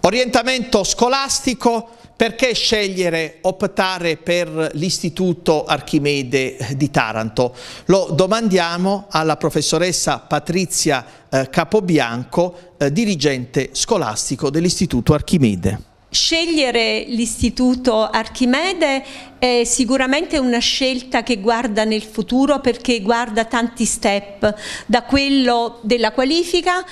Orientamento scolastico perché scegliere, optare per l'Istituto Archimede di Taranto? Lo domandiamo alla professoressa Patrizia eh, Capobianco, eh, dirigente scolastico dell'Istituto Archimede. Scegliere l'Istituto Archimede è sicuramente una scelta che guarda nel futuro perché guarda tanti step, da quello della qualifica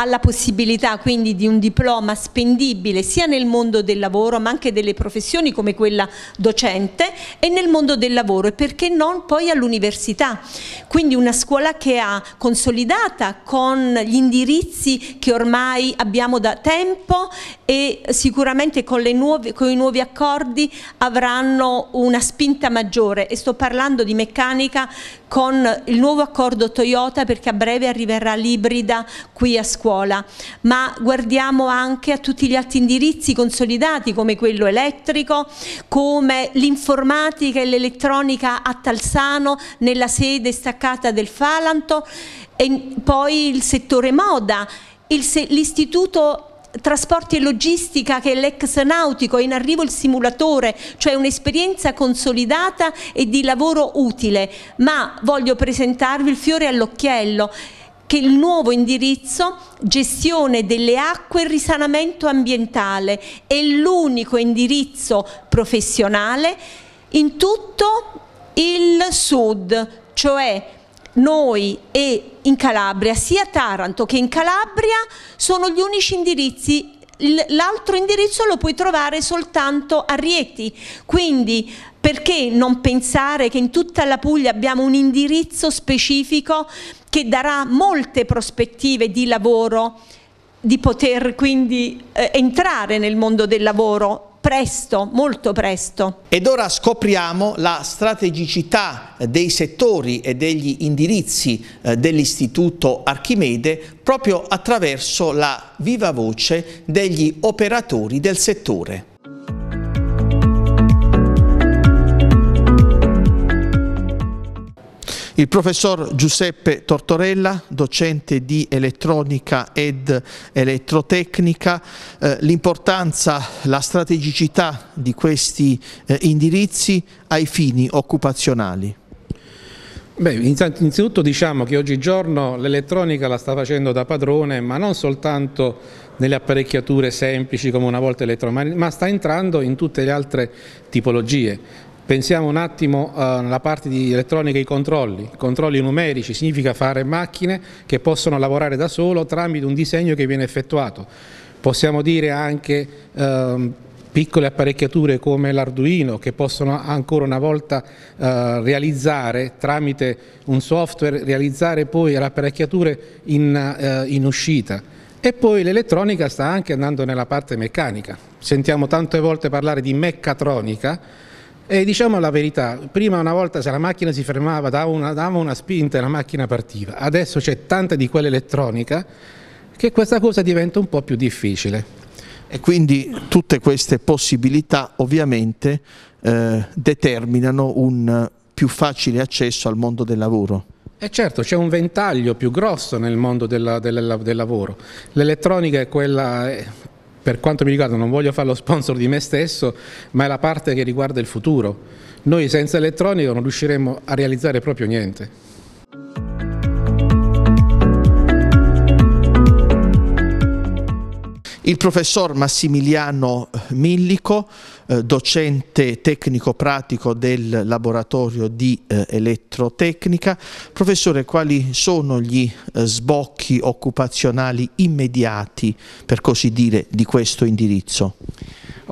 alla possibilità quindi di un diploma spendibile sia nel mondo del lavoro ma anche delle professioni come quella docente e nel mondo del lavoro e perché non poi all'università. Quindi una scuola che ha consolidata con gli indirizzi che ormai abbiamo da tempo e sicuramente con, nuove, con i nuovi accordi avranno una spinta maggiore e sto parlando di meccanica con il nuovo accordo Toyota perché a breve arriverà l'ibrida qui a scuola, ma guardiamo anche a tutti gli altri indirizzi consolidati come quello elettrico, come l'informatica e l'elettronica a Talsano nella sede staccata del Falanto e poi il settore moda, l'istituto trasporti e logistica che è l'ex nautico, è in arrivo il simulatore, cioè un'esperienza consolidata e di lavoro utile, ma voglio presentarvi il fiore all'occhiello che il nuovo indirizzo gestione delle acque e risanamento ambientale è l'unico indirizzo professionale in tutto il sud, cioè noi e in Calabria, sia Taranto che in Calabria sono gli unici indirizzi l'altro indirizzo lo puoi trovare soltanto a Rieti, quindi perché non pensare che in tutta la Puglia abbiamo un indirizzo specifico che darà molte prospettive di lavoro, di poter quindi eh, entrare nel mondo del lavoro presto, molto presto. Ed ora scopriamo la strategicità dei settori e degli indirizzi eh, dell'Istituto Archimede proprio attraverso la viva voce degli operatori del settore. il professor Giuseppe Tortorella, docente di elettronica ed elettrotecnica, eh, l'importanza, la strategicità di questi eh, indirizzi ai fini occupazionali. Beh, innanzitutto diciamo che oggigiorno l'elettronica la sta facendo da padrone, ma non soltanto nelle apparecchiature semplici come una volta elettronica, ma sta entrando in tutte le altre tipologie. Pensiamo un attimo alla eh, parte di elettronica e i controlli. Controlli numerici significa fare macchine che possono lavorare da solo tramite un disegno che viene effettuato. Possiamo dire anche ehm, piccole apparecchiature come l'Arduino che possono ancora una volta eh, realizzare tramite un software, realizzare poi le apparecchiature in, eh, in uscita. E poi l'elettronica sta anche andando nella parte meccanica. Sentiamo tante volte parlare di meccatronica, e diciamo la verità, prima una volta se la macchina si fermava, dava una, dava una spinta e la macchina partiva, adesso c'è tanta di quell'elettronica che questa cosa diventa un po' più difficile. E quindi tutte queste possibilità ovviamente eh, determinano un più facile accesso al mondo del lavoro. E certo, c'è un ventaglio più grosso nel mondo della, della, del lavoro. L'elettronica è quella eh, per quanto mi riguarda non voglio fare lo sponsor di me stesso, ma è la parte che riguarda il futuro. Noi senza elettronica non riusciremo a realizzare proprio niente. il professor Massimiliano eh, Millico, eh, docente tecnico-pratico del laboratorio di eh, elettrotecnica. Professore, quali sono gli sbocchi occupazionali immediati, per così dire, di questo indirizzo?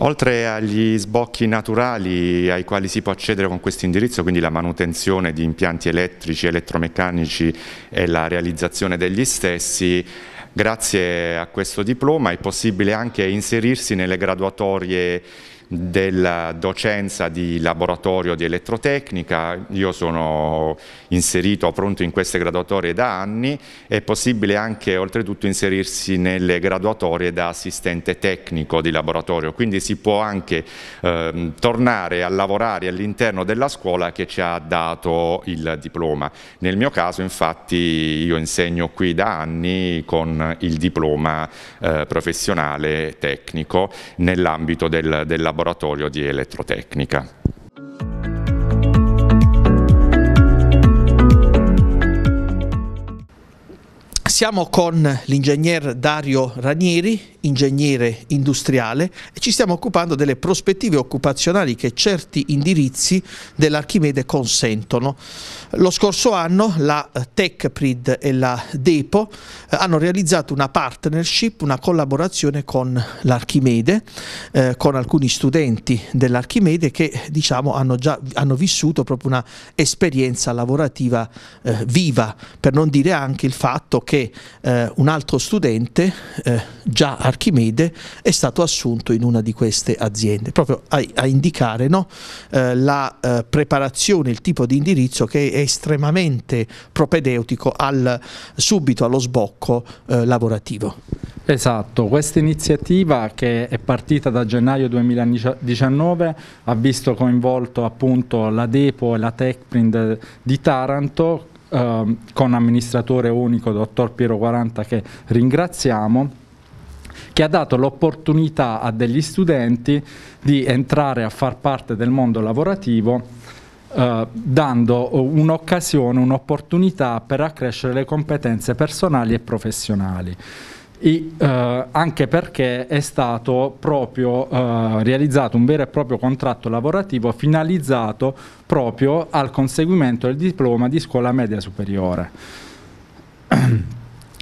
Oltre agli sbocchi naturali ai quali si può accedere con questo indirizzo, quindi la manutenzione di impianti elettrici, elettromeccanici e la realizzazione degli stessi, Grazie a questo diploma è possibile anche inserirsi nelle graduatorie della docenza di laboratorio di elettrotecnica, io sono inserito appunto in queste graduatorie da anni, è possibile anche oltretutto inserirsi nelle graduatorie da assistente tecnico di laboratorio, quindi si può anche eh, tornare a lavorare all'interno della scuola che ci ha dato il diploma. Nel mio caso infatti io insegno qui da anni con il diploma eh, professionale tecnico nell'ambito del, del laboratorio laboratorio di elettrotecnica. Siamo con l'ingegner Dario Ranieri, ingegnere industriale, e ci stiamo occupando delle prospettive occupazionali che certi indirizzi dell'Archimede consentono. Lo scorso anno la TechPrid e la Depo eh, hanno realizzato una partnership, una collaborazione con l'Archimede, eh, con alcuni studenti dell'Archimede che diciamo hanno già hanno vissuto proprio una esperienza lavorativa eh, viva, per non dire anche il fatto che eh, un altro studente, eh, già Archimede, è stato assunto in una di queste aziende, proprio a, a indicare no, eh, la eh, preparazione, il tipo di indirizzo che è estremamente propedeutico al, subito allo sbocco eh, lavorativo. Esatto, questa iniziativa che è partita da gennaio 2019 ha visto coinvolto appunto la Depo e la Techprint di Taranto eh, con amministratore unico dottor Piero 40 che ringraziamo che ha dato l'opportunità a degli studenti di entrare a far parte del mondo lavorativo Uh, dando un'occasione, un'opportunità per accrescere le competenze personali e professionali e, eh, anche perché è stato proprio eh, realizzato un vero e proprio contratto lavorativo finalizzato proprio al conseguimento del diploma di scuola media superiore.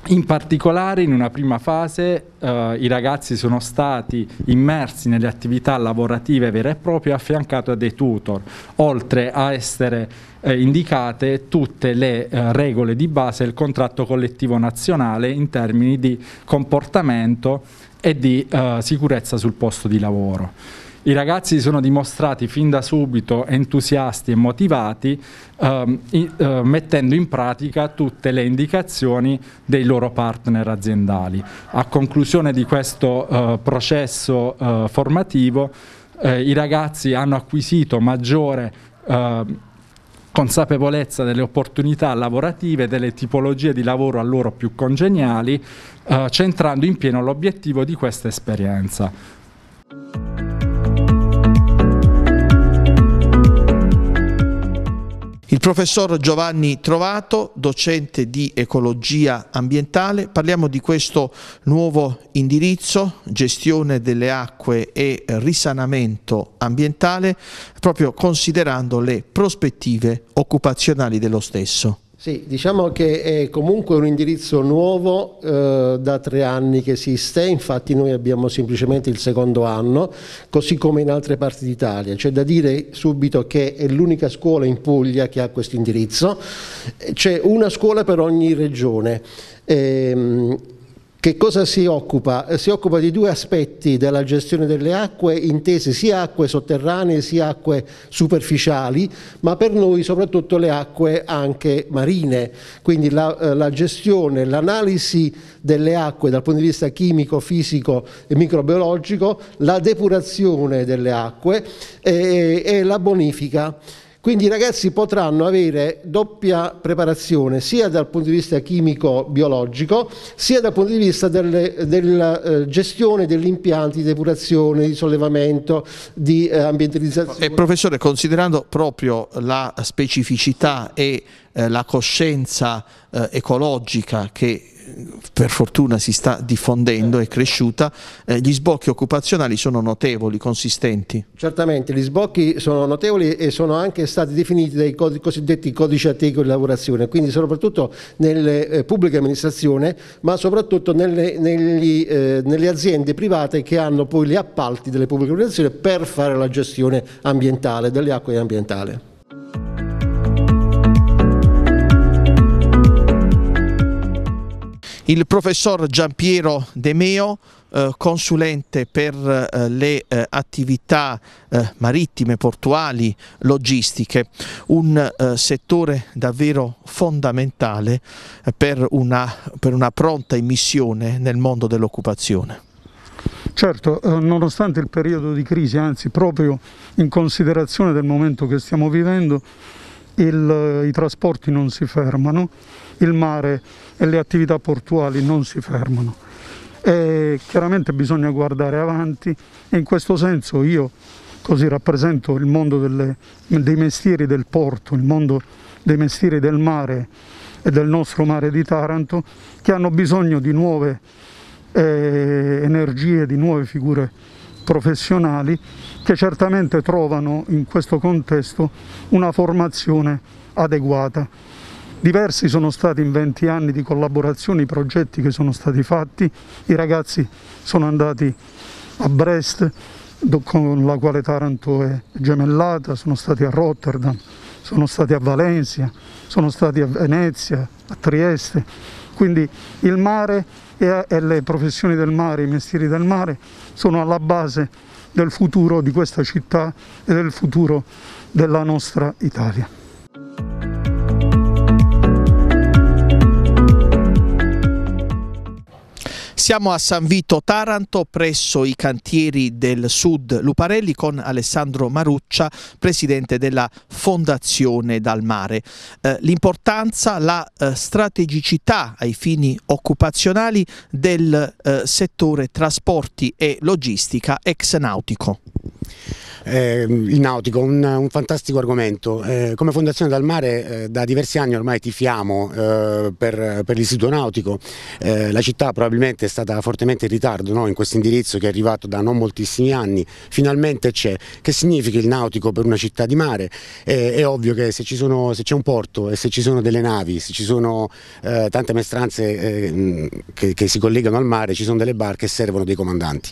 In particolare in una prima fase eh, i ragazzi sono stati immersi nelle attività lavorative vere e proprie affiancato a dei tutor, oltre a essere eh, indicate tutte le eh, regole di base del contratto collettivo nazionale in termini di comportamento e di eh, sicurezza sul posto di lavoro. I ragazzi si sono dimostrati fin da subito entusiasti e motivati ehm, i, eh, mettendo in pratica tutte le indicazioni dei loro partner aziendali. A conclusione di questo eh, processo eh, formativo eh, i ragazzi hanno acquisito maggiore ehm, consapevolezza delle opportunità lavorative, e delle tipologie di lavoro a loro più congeniali, eh, centrando in pieno l'obiettivo di questa esperienza. Il professor Giovanni Trovato, docente di ecologia ambientale, parliamo di questo nuovo indirizzo, gestione delle acque e risanamento ambientale, proprio considerando le prospettive occupazionali dello stesso. Sì, diciamo che è comunque un indirizzo nuovo eh, da tre anni che esiste, infatti noi abbiamo semplicemente il secondo anno, così come in altre parti d'Italia. C'è da dire subito che è l'unica scuola in Puglia che ha questo indirizzo, c'è una scuola per ogni regione. Ehm, che cosa si occupa? Si occupa di due aspetti della gestione delle acque, intese sia acque sotterranee sia acque superficiali, ma per noi soprattutto le acque anche marine, quindi la, eh, la gestione, l'analisi delle acque dal punto di vista chimico, fisico e microbiologico, la depurazione delle acque eh, e, e la bonifica. Quindi i ragazzi potranno avere doppia preparazione sia dal punto di vista chimico-biologico sia dal punto di vista delle, della eh, gestione degli impianti di depurazione, di sollevamento, di eh, ambientalizzazione. E professore, considerando proprio la specificità e eh, la coscienza eh, ecologica che per fortuna si sta diffondendo, è cresciuta, eh, gli sbocchi occupazionali sono notevoli, consistenti. Certamente, gli sbocchi sono notevoli e sono anche stati definiti dai cod cosiddetti codici ateco di lavorazione, quindi soprattutto nelle eh, pubbliche amministrazioni, ma soprattutto nelle, negli, eh, nelle, aziende private che hanno poi gli appalti delle pubbliche amministrazioni per fare la gestione ambientale, delle acque ambientali. il professor Giampiero De Meo, eh, consulente per eh, le eh, attività marittime, portuali, logistiche, un settore davvero fondamentale per una, per una pronta immissione nel mondo dell'occupazione. Certo, nonostante il periodo di crisi, anzi proprio in considerazione del momento che stiamo vivendo, il, i trasporti non si fermano, il mare e le attività portuali non si fermano. E chiaramente bisogna guardare avanti e in questo senso io così rappresento il mondo delle, dei mestieri del porto, il mondo dei mestieri del mare e del nostro mare di Taranto che hanno bisogno di nuove eh, energie, di nuove figure professionali che certamente trovano in questo contesto una formazione adeguata. Diversi sono stati in 20 anni di collaborazione i progetti che sono stati fatti, i ragazzi sono andati a Brest con la quale Taranto è gemellata, sono stati a Rotterdam, sono stati a Valencia, sono stati a Venezia, a Trieste, quindi il mare e, e le professioni del mare, i mestieri del mare sono alla base del futuro di questa città e del futuro della nostra Italia. Siamo a San Vito Taranto presso i cantieri del Sud Luparelli con Alessandro Maruccia, presidente della Fondazione Dal Mare. Eh, l'importanza, la eh, strategicità ai fini occupazionali del eh, settore trasporti e logistica ex nautico eh, il nautico, un, un fantastico argomento. Eh, come Fondazione Dal Mare eh, da diversi anni ormai tifiamo eh, per, per l'istituto nautico, eh, la città probabilmente è stata fortemente in ritardo no? in questo indirizzo che è arrivato da non moltissimi anni, finalmente c'è. Che significa il nautico per una città di mare? Eh, è ovvio che se c'è un porto e se ci sono delle navi, se ci sono tante mestranze che, che, si collegano al mare, ci sono delle barche e servono dei comandanti.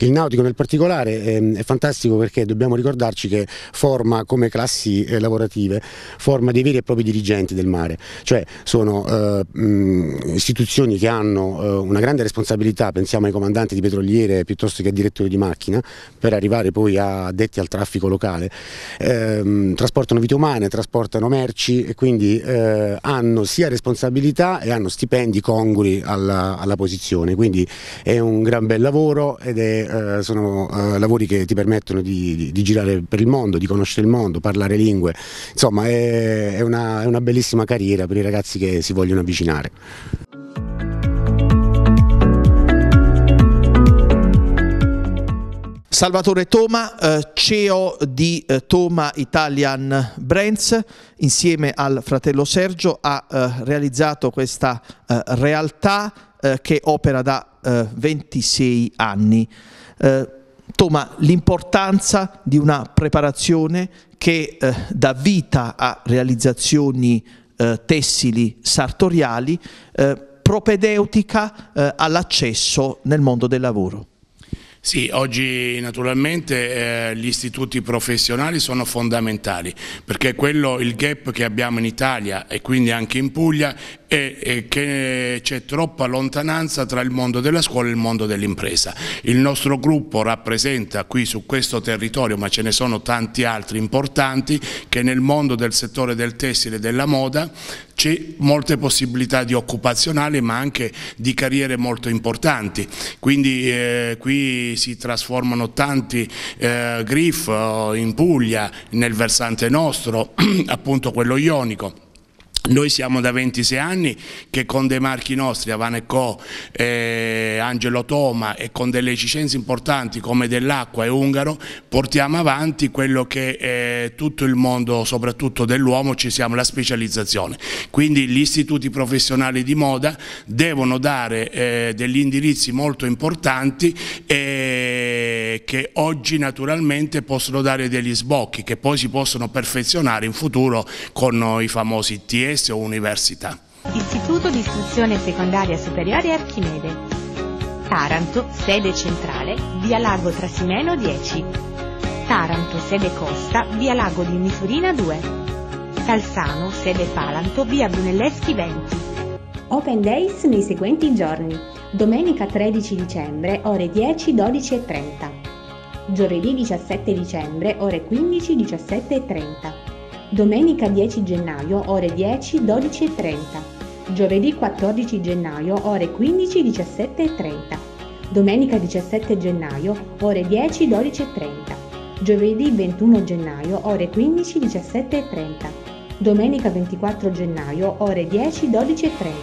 Il nautico nel particolare ehm, è fantastico perché dobbiamo ricordarci che forma come classi eh, lavorative, forma dei veri e propri dirigenti del mare, cioè sono eh, mh, istituzioni che hanno eh, una grande responsabilità, pensiamo ai comandanti di petroliere piuttosto che ai direttori di macchina, per arrivare poi a detti al traffico locale, ehm, trasportano vite umane, trasportano merci e quindi eh, hanno sia responsabilità e hanno stipendi conguri alla, alla posizione, quindi è un gran bel lavoro ed è, eh, sono lavori che ti permettono di, di di, girare per il mondo, di conoscere il mondo, parlare lingue, insomma è, è, una, è una bellissima carriera per i ragazzi che si vogliono avvicinare. Salvatore Toma, eh, CEO di eh, Toma Italian Brands, insieme al fratello Sergio ha eh, realizzato questa realtà che opera da 26 anni toma l'importanza di una preparazione che eh, dà vita a realizzazioni eh, tessili sartoriali eh, propedeutica eh, all'accesso nel mondo del lavoro. Sì, oggi naturalmente eh, gli istituti professionali sono fondamentali perché quello, il gap che abbiamo in Italia e quindi anche in Puglia è, che c'è troppa lontananza tra il mondo della scuola e il mondo dell'impresa. Il nostro gruppo rappresenta qui su questo territorio, ma ce ne sono tanti altri importanti, che nel mondo del settore del tessile e della moda c'è molte possibilità di occupazionale ma anche di carriere molto importanti, quindi eh, qui si trasformano tanti eh, griff eh, in Puglia, nel versante nostro, appunto quello ionico. Noi siamo da 26 anni che con dei marchi nostri, Avane Co, eh, Angelo Toma e con delle esigenze importanti come dell'acqua e Ungaro portiamo avanti quello che eh, tutto il mondo, soprattutto dell'uomo, ci siamo, la specializzazione. Quindi gli istituti professionali di moda devono dare eh, degli indirizzi molto importanti eh, che oggi naturalmente possono dare degli sbocchi che poi si possono perfezionare in futuro con i famosi TS paesi o università. Istituto di istruzione secondaria superiore Archimede. Taranto, sede centrale, via Lago Trasimeno 10. Taranto, sede Costa, via Lago di Misurina 2. Salsano, sede Palanto, via Brunelleschi 20. Open Days nei seguenti giorni. Domenica 13 dicembre, ore 10, 12 e 30. Giovedì 17 dicembre, ore 15, 17 e 30. Domenica 10 gennaio ore 10, 12 e 30. Giovedì 14 gennaio ore 15, 17 e 30. Domenica 17 gennaio ore 10, 12 e 30. Giovedì 21 gennaio ore 15, 17 e 30. Domenica 24 gennaio ore 10, 12 e 30.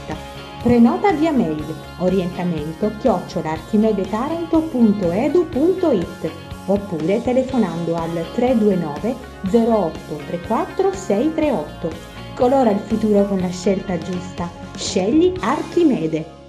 Prenota via mail orientamento chiocciolarchimedetaranto.edu.it oppure telefonando al 329 08 34 638. Colora il futuro con la scelta giusta. Scegli Archimede.